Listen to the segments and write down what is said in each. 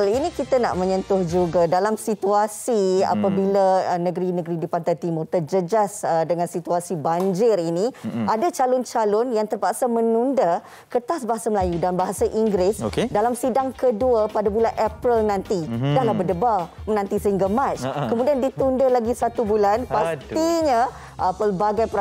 ini kita nak menyentuh juga dalam situasi hmm. apabila uh, negeri-negeri di pantai timur terjejas uh, dengan situasi banjir ini hmm. ada calon-calon yang terpaksa menunda kertas bahasa Melayu dan bahasa Inggeris okay. dalam sidang kedua pada bulan April nanti hmm. dalam berdebar menanti sehingga Mac uh -huh. kemudian ditunda lagi satu bulan pastinya Aduh. pelbagai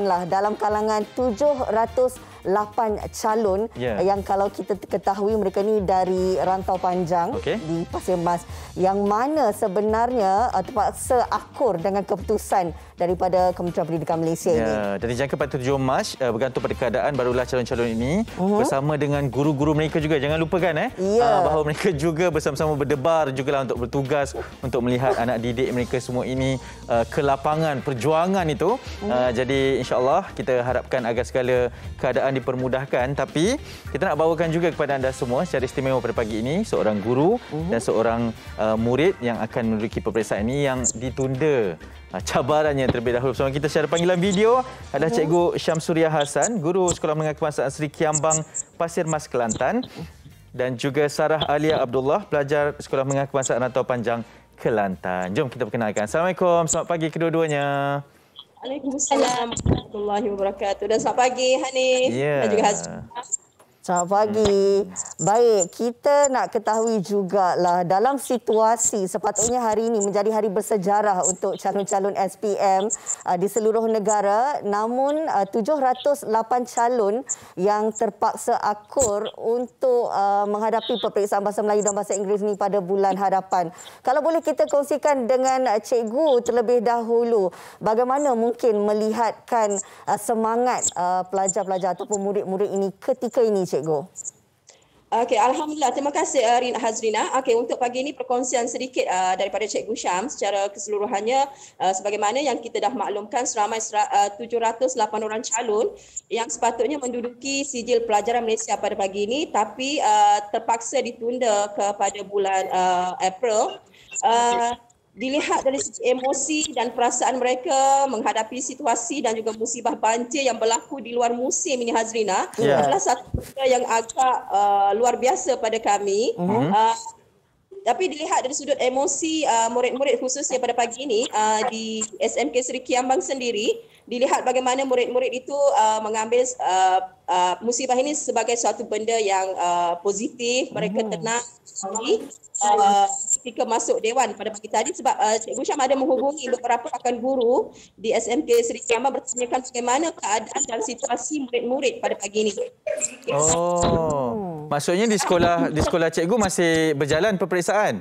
lah dalam kalangan 700 Lapan calon yeah. yang kalau kita ketahui mereka ni dari rantau panjang okay. di Pasir Mas yang mana sebenarnya eh, terpaksa akur dengan keputusan daripada Kementerian Pendidikan Malaysia ya, ini. Dan dijangka pada 7 Mac uh, bergantung pada keadaan barulah calon-calon ini uh-huh. bersama dengan guru-guru mereka juga. Jangan lupakan eh ya. uh, bahawa mereka juga bersama-sama berdebar juga lah untuk bertugas untuk melihat anak didik mereka semua ini uh, ke lapangan perjuangan itu. Uh, uh Jadi insyaAllah kita harapkan agar segala keadaan dipermudahkan tapi kita nak bawakan juga kepada anda semua secara istimewa pada pagi ini seorang guru uh-huh. dan seorang uh, murid yang akan menduduki peperiksaan ini yang ditunda ah, cabarannya tahniah terlebih dahulu. Sebab kita secara panggilan video ada Cikgu Syamsuria Hasan, Guru Sekolah Menengah Kebangsaan Seri Kiambang Pasir Mas Kelantan dan juga Sarah Alia Abdullah, pelajar Sekolah Menengah Kebangsaan Rantau Panjang Kelantan. Jom kita perkenalkan. Assalamualaikum, selamat pagi kedua-duanya. Waalaikumsalam warahmatullahi wabarakatuh. Dan selamat pagi Hanif yeah. dan juga Hazmi. Selamat pagi. Baik, kita nak ketahui juga lah dalam situasi sepatutnya hari ini menjadi hari bersejarah untuk calon-calon SPM uh, di seluruh negara. Namun uh, 708 calon yang terpaksa akur untuk uh, menghadapi peperiksaan bahasa Melayu dan bahasa Inggeris ini pada bulan hadapan. Kalau boleh kita kongsikan dengan uh, cikgu terlebih dahulu bagaimana mungkin melihatkan uh, semangat uh, pelajar-pelajar ataupun murid-murid ini ketika ini cikgu? Okey, alhamdulillah. Terima kasih uh, Rina Hazrina. Okey, untuk pagi ini perkongsian sedikit uh, daripada Cikgu Syam secara keseluruhannya uh, sebagaimana yang kita dah maklumkan seramai uh, 708 orang calon yang sepatutnya menduduki sijil pelajaran Malaysia pada pagi ini tapi uh, terpaksa ditunda kepada bulan uh, April. Uh, dilihat dari sisi emosi dan perasaan mereka menghadapi situasi dan juga musibah banjir yang berlaku di luar musim ini Hazrina yeah. adalah satu perkara yang agak uh, luar biasa pada kami mm-hmm. uh, tapi dilihat dari sudut emosi uh, murid-murid khususnya pada pagi ini uh, di SMK Seri Kiambang sendiri dilihat bagaimana murid-murid itu uh, mengambil uh, uh, musibah ini sebagai suatu benda yang uh, positif mereka mhm. tenang uh, speaker masuk dewan pada pagi tadi sebab uh, Cikgu Syam ada menghubungi beberapa rakan guru di SMK Seri Kiamat bertanyakan bagaimana keadaan dan situasi murid-murid pada pagi ini. Oh. Maksudnya di sekolah di sekolah cikgu masih berjalan peperiksaan?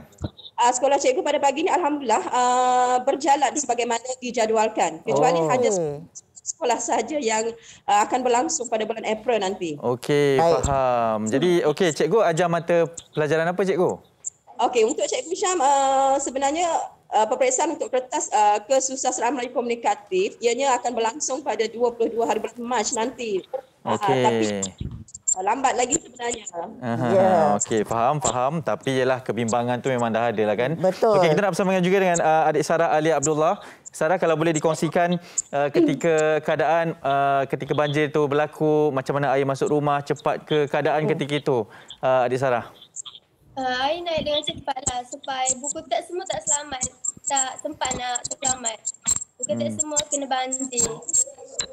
Uh, sekolah cikgu pada pagi ini alhamdulillah uh, berjalan sebagaimana dijadualkan. Kecuali oh. hanya sekolah saja yang uh, akan berlangsung pada bulan April nanti. Okey, faham. Jadi okey cikgu ajar mata pelajaran apa cikgu? Okey, untuk Cikgu Syam, uh, eh, sebenarnya uh, peperiksaan untuk kertas uh, eh, kesusahan Melayu komunikatif ianya akan berlangsung pada 22 hari bulan Mac nanti. Ah, okey. Uh, tapi uh, lambat lagi sebenarnya. uh Yeah. Okey, faham, faham. Tapi ialah kebimbangan tu memang dah ada lah kan. Betul. Okey, kita nak bersama juga dengan uh, adik Sarah Ali Abdullah. Sarah, kalau boleh dikongsikan uh, ketika keadaan uh, ketika banjir itu berlaku, macam mana air masuk rumah, cepat ke keadaan hmm. ketika itu, uh, adik Sarah? Saya uh, naik dengan cepat lah sebab buku tak semua tak selamat. Tak sempat nak selamat. Buku tak hmm. semua kena banding.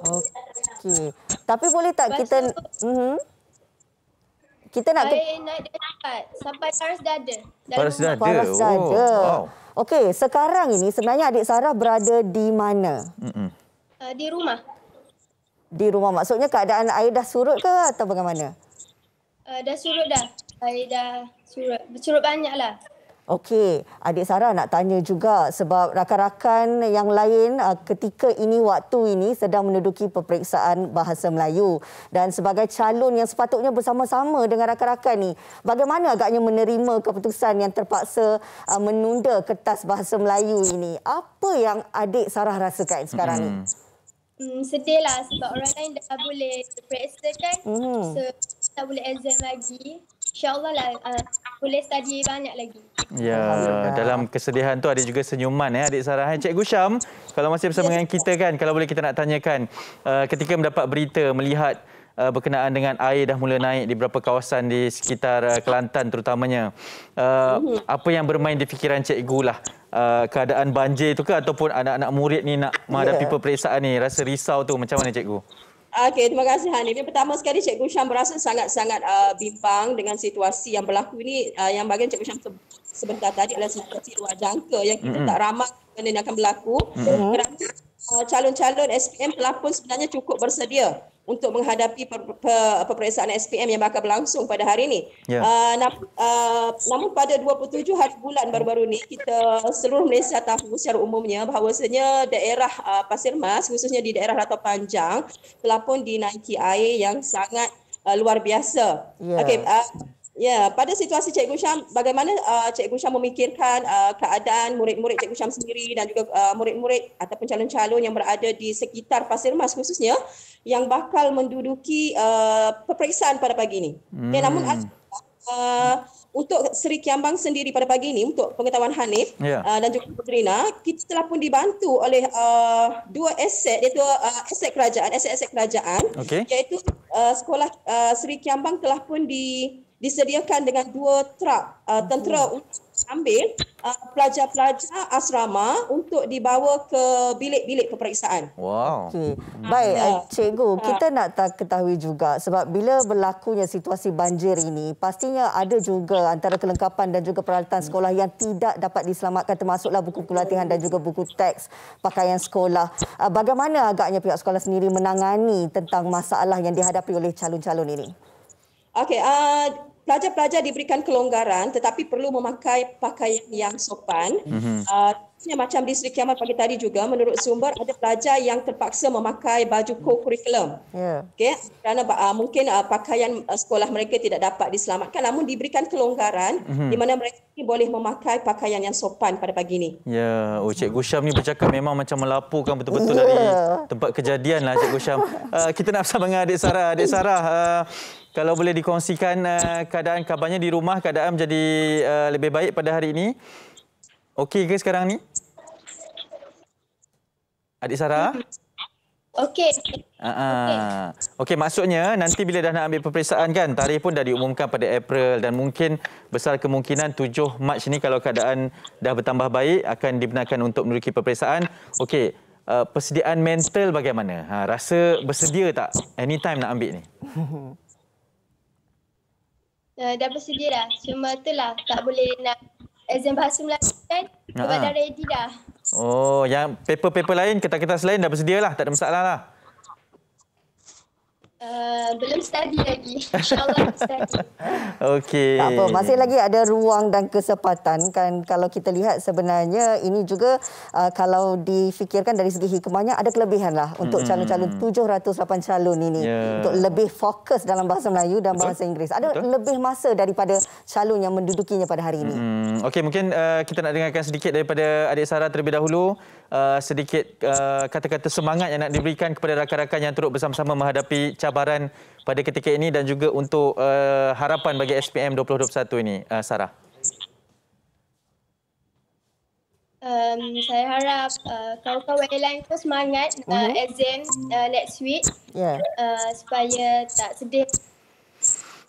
Okey. Tapi boleh tak Lepas kita... Tu, mm-hmm. Kita nak... Saya naik dengan cepat. Sampai Paris dah ada. Paris dah ada. Paris dah oh, ada. Okey, sekarang ini sebenarnya adik Sarah berada di mana? Uh, di rumah. Di rumah maksudnya keadaan air dah surut ke atau bagaimana? Uh, dah surut dah saya dah surut, bercurut banyaklah. Okey, adik Sarah nak tanya juga sebab rakan-rakan yang lain eh, ketika ini waktu ini sedang menduduki peperiksaan bahasa Melayu dan sebagai calon yang sepatutnya bersama-sama dengan rakan-rakan ni, bagaimana agaknya menerima keputusan yang terpaksa eh, menunda kertas bahasa Melayu ini? Apa yang adik Sarah rasakan sekarang hmm. ni? Hmm, hmm sedih lah sebab orang lain dah boleh periksa kan. Hmm. So, tak boleh exam lagi. InsyaAllah lah uh, boleh study banyak lagi. Ya, dalam kesedihan tu ada juga senyuman ya adik Sarah. Eh, cikgu Syam, kalau masih bersama ya. dengan kita kan, kalau boleh kita nak tanyakan uh, ketika mendapat berita melihat uh, berkenaan dengan air dah mula naik di beberapa kawasan di sekitar uh, Kelantan terutamanya. Uh, mhm. Apa yang bermain di fikiran cikgu lah? Uh, keadaan banjir tu ke ataupun anak-anak murid ni nak menghadapi yeah. peperiksaan ni rasa risau tu macam mana cikgu? Okay, terima kasih Hanif. Yang pertama sekali Cikgu Syam berasa sangat-sangat uh, bimbang dengan situasi yang berlaku ini uh, yang bagian Cikgu Syam sebentar tadi adalah situasi luar jangka yang kita mm-hmm. tak ramai benda ini akan berlaku. Mm-hmm. Kerana uh, calon-calon SPM telah pun sebenarnya cukup bersedia untuk menghadapi per, per, peperiksaan SPM yang bakal berlangsung pada hari ini. Yeah. Ya. Uh, nam, uh, namun pada 27 hari bulan baru-baru ini, kita seluruh Malaysia tahu secara umumnya bahawasanya daerah uh, Pasir Mas, khususnya di daerah Rata Panjang, telah pun dinaiki air yang sangat uh, luar biasa. Yeah. Ya. Okay, uh, Ya, pada situasi Cikgu Syam, bagaimana uh, Cikgu Syam memikirkan uh, keadaan murid-murid Cikgu Syam sendiri dan juga uh, murid-murid ataupun calon-calon yang berada di sekitar Pasir Mas khususnya yang bakal menduduki uh, peperiksaan pada pagi ini. Ya, hmm. Dan namun uh, untuk Seri Kiambang sendiri pada pagi ini untuk pengetahuan Hanif yeah. uh, dan juga Putrina, kita telah pun dibantu oleh uh, dua aset iaitu uh, aset kerajaan, aset-aset kerajaan okay. iaitu uh, sekolah uh, Seri Kiambang telah pun di disediakan dengan dua trak uh, tentera hmm. untuk ambil uh, pelajar-pelajar asrama untuk dibawa ke bilik-bilik peperiksaan. Wow. Okay. Baik, uh, cikgu, uh, kita nak tak ketahui juga sebab bila berlakunya situasi banjir ini, pastinya ada juga antara kelengkapan dan juga peralatan sekolah yang tidak dapat diselamatkan termasuklah buku-buku latihan dan juga buku teks pakaian sekolah. Uh, bagaimana agaknya pihak sekolah sendiri menangani tentang masalah yang dihadapi oleh calon-calon ini? Okey, uh, pelajar-pelajar diberikan kelonggaran tetapi perlu memakai pakaian yang sopan. Mm-hmm. Uh, Kasusnya macam di Sri Kiamat pagi tadi juga menurut sumber ada pelajar yang terpaksa memakai baju co-curriculum. Yeah. Okay. Kerana uh, mungkin uh, pakaian uh, sekolah mereka tidak dapat diselamatkan namun diberikan kelonggaran mm-hmm. di mana mereka boleh memakai pakaian yang sopan pada pagi ini. Ya, yeah. oh, Cik Gusham ni bercakap memang macam melaporkan betul-betul yeah. dari ya. tempat kejadian lah Cik Gusham. Uh, kita nak bersama dengan Adik Sarah. Adik Sarah, uh, kalau boleh dikongsikan uh, keadaan kabarnya di rumah, keadaan menjadi uh, lebih baik pada hari ini. Okey ke sekarang ni? Adik Sarah? Okey. Uh-uh. Okey, okay, maksudnya nanti bila dah nak ambil peperiksaan kan, tarikh pun dah diumumkan pada April dan mungkin besar kemungkinan 7 Mac ni kalau keadaan dah bertambah baik akan dibenarkan untuk meneruki peperiksaan. Okey, uh, persediaan mental bagaimana? Ha, rasa bersedia tak anytime nak ambil ni? Uh, dah bersedia dah. Cuma itulah tak boleh nak exam bahasa Melayu kan. Ah, Sebab uh-huh. dah ready dah. Oh, yang paper-paper lain, kertas-kertas lain dah bersedia lah, tak ada masalah lah. Eh, belum study lagi. InsyaAllah study. Okey. Tak apa, masih lagi ada ruang dan kesempatan kan. Kalau kita lihat sebenarnya ini juga uh, kalau difikirkan dari segi hikmahnya ada kelebihan lah untuk hmm. calon-calon 708 calon ini. Yeah. Untuk lebih fokus dalam bahasa Melayu dan bahasa Betul. Inggeris. Ada Betul. lebih masa daripada calon yang mendudukinya pada hari ini. Hmm. Okey, mungkin uh, kita nak dengarkan sedikit daripada adik Sarah terlebih dahulu. Uh, sedikit uh, kata-kata semangat yang nak diberikan kepada rakan-rakan yang turut bersama-sama menghadapi cabaran pada ketika ini dan juga untuk uh, harapan bagi SPM 2021 ini, uh, Sarah? Um, saya harap uh, kawan-kawan airline tu semangat uh, mm-hmm. exam uh, next week yeah. uh, supaya tak sedih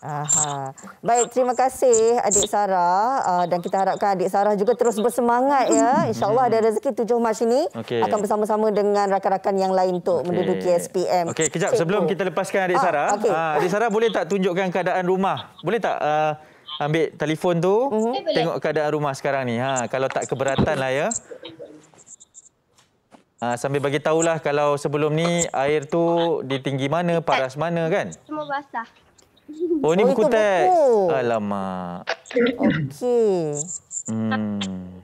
Aha. Baik, terima kasih adik Sarah uh, dan kita harapkan adik Sarah juga terus bersemangat ya. Insya-Allah ada hmm. rezeki 7 Mac ini okay. akan bersama-sama dengan rakan-rakan yang lain untuk okay. menduduki SPM. Okey, kejap Cikgu. sebelum kita lepaskan adik ah, Sarah, okay. uh, ah, adik Sarah boleh tak tunjukkan keadaan rumah? Boleh tak uh, ambil telefon tu uh mhm. -huh. tengok keadaan rumah sekarang ni. Ha, kalau tak keberatan lah ya. Ha, sambil bagi tahulah kalau sebelum ni air tu di tinggi mana, paras mana kan? Semua basah. Oh, oh ni buku teks. Buku. Alamak. Okey. Hmm.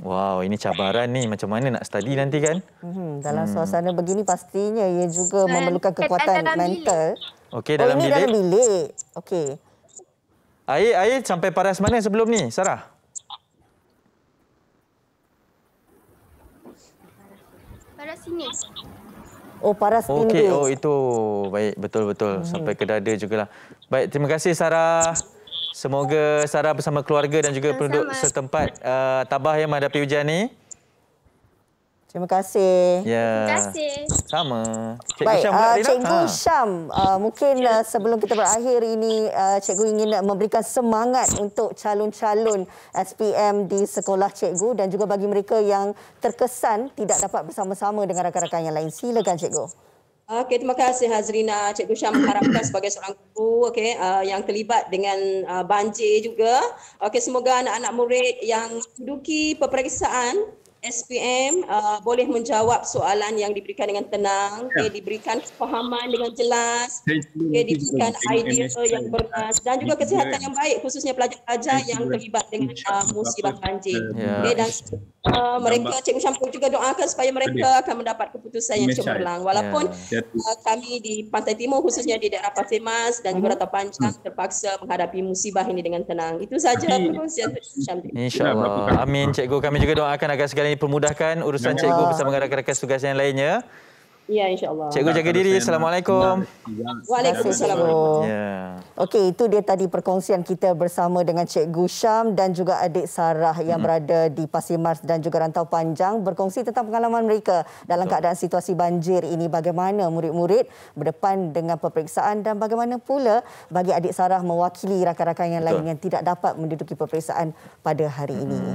Wow, ini cabaran ni. Macam mana nak study nanti kan? Hmm, dalam hmm. suasana begini pastinya ia juga kan, memerlukan kan kekuatan dalam mental. Okey, dalam oh, bilik. Dalam bilik. Okey. Air, air sampai paras mana sebelum ni, Sarah? Paras sini. Oh, paras okay. Okey, oh itu. Baik, betul-betul. Hmm. Sampai ke dada lah. Baik, terima kasih Sarah. Semoga Sarah bersama keluarga dan juga penduduk setempat uh, tabah yang menghadapi hujan ini. Terima kasih. Ya. Terima kasih. Sama. Cikgu Baik, Syam, uh, ha. uh, mungkin ya. uh, sebelum kita berakhir ini, uh, cikgu ingin memberikan semangat untuk calon-calon SPM di sekolah cikgu dan juga bagi mereka yang terkesan tidak dapat bersama-sama dengan rakan-rakan yang lain. Silakan cikgu. Okey, terima kasih Hazrina. Cikgu Syam mengharapkan sebagai seorang guru okay, uh, ah, yang terlibat dengan uh, banjir juga. Okay, semoga anak-anak murid yang duduki peperiksaan SPM uh, boleh menjawab soalan yang diberikan dengan tenang, ya. okay, diberikan pemahaman dengan jelas, okay, diberikan idea MSK. yang bernas dan juga kesihatan yang baik khususnya pelajar-pelajar yang terlibat dengan uh, musibah banjir. Uh, ya. Okay, dan uh, mereka Cikgu Syampu juga doakan supaya mereka akan mendapat keputusan yang cemerlang. Walaupun ya. ya uh, kami di Pantai Timur khususnya di daerah Pasir Mas dan juga Rata mhm. Panjang hmm. terpaksa menghadapi musibah ini dengan tenang. Itu saja perkongsian Cikgu InsyaAllah. Amin Cikgu. Kami juga doakan agar segala kami permudahkan urusan ya. cikgu bersama rakan-rakan tugas yang lainnya. Ya, insyaAllah. Cikgu jaga diri. Assalamualaikum. Waalaikumsalam. Ya. Ya. Okey, itu dia tadi perkongsian kita bersama dengan Cikgu Syam dan juga adik Sarah yang hmm. berada di Pasir Mars dan juga Rantau Panjang berkongsi tentang pengalaman mereka dalam keadaan situasi banjir ini. Bagaimana murid-murid berdepan dengan peperiksaan dan bagaimana pula bagi adik Sarah mewakili rakan-rakan yang lain Betul. yang tidak dapat menduduki peperiksaan pada hari hmm. ini.